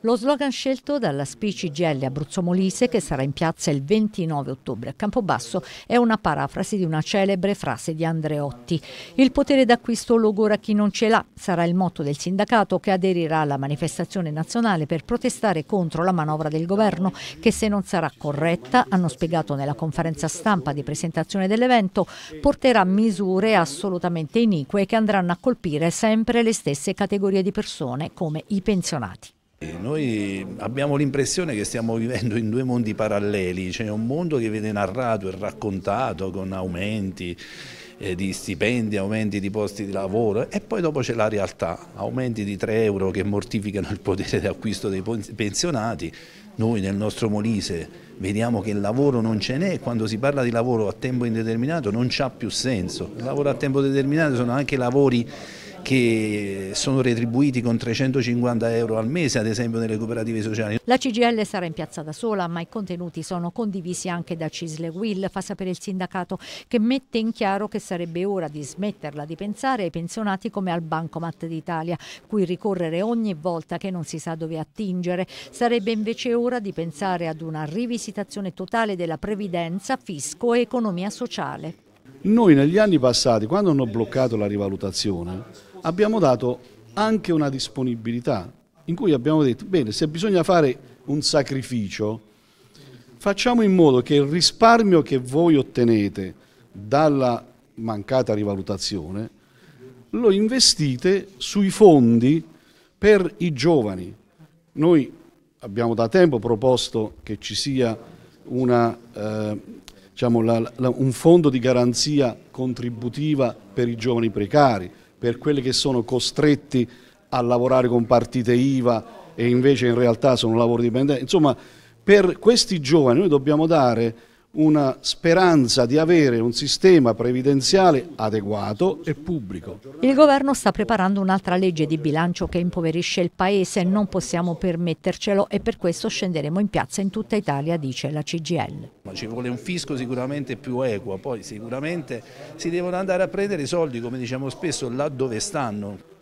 Lo slogan scelto dalla Spici GL Abruzzo Molise, che sarà in piazza il 29 ottobre a Campobasso, è una parafrasi di una celebre frase di Andreotti. Il potere d'acquisto logora chi non ce l'ha sarà il motto del sindacato che aderirà alla manifestazione nazionale per protestare contro la manovra del governo che se non sarà corretta, hanno spiegato nella conferenza stampa di presentazione dell'evento, porterà misure assolutamente inique che andranno a colpire sempre le stesse categorie di persone come i pensionati. Noi abbiamo l'impressione che stiamo vivendo in due mondi paralleli, c'è un mondo che viene narrato e raccontato con aumenti eh, di stipendi, aumenti di posti di lavoro e poi dopo c'è la realtà, aumenti di 3 euro che mortificano il potere d'acquisto dei pensionati. Noi nel nostro Molise vediamo che il lavoro non ce n'è, e quando si parla di lavoro a tempo indeterminato non c'ha più senso. Il lavoro a tempo determinato sono anche lavori che sono retribuiti con 350 euro al mese ad esempio nelle cooperative sociali. La CGL sarà in piazza da sola ma i contenuti sono condivisi anche da Cisle Will, fa sapere il sindacato che mette in chiaro che sarebbe ora di smetterla di pensare ai pensionati come al Bancomat d'Italia, cui ricorrere ogni volta che non si sa dove attingere. Sarebbe invece ora di pensare ad una rivisitazione totale della previdenza, fisco e economia sociale. Noi negli anni passati, quando hanno bloccato la rivalutazione, abbiamo dato anche una disponibilità in cui abbiamo detto, bene, se bisogna fare un sacrificio, facciamo in modo che il risparmio che voi ottenete dalla mancata rivalutazione lo investite sui fondi per i giovani. Noi abbiamo da tempo proposto che ci sia una, eh, diciamo, la, la, un fondo di garanzia contributiva per i giovani precari, per quelli che sono costretti a lavorare con partite IVA e invece in realtà sono lavori dipendenti. Insomma, per questi giovani noi dobbiamo dare una speranza di avere un sistema previdenziale adeguato e pubblico. Il governo sta preparando un'altra legge di bilancio che impoverisce il paese, non possiamo permettercelo e per questo scenderemo in piazza in tutta Italia, dice la CGL. Ma ci vuole un fisco sicuramente più equo, poi sicuramente si devono andare a prendere i soldi, come diciamo spesso, là dove stanno.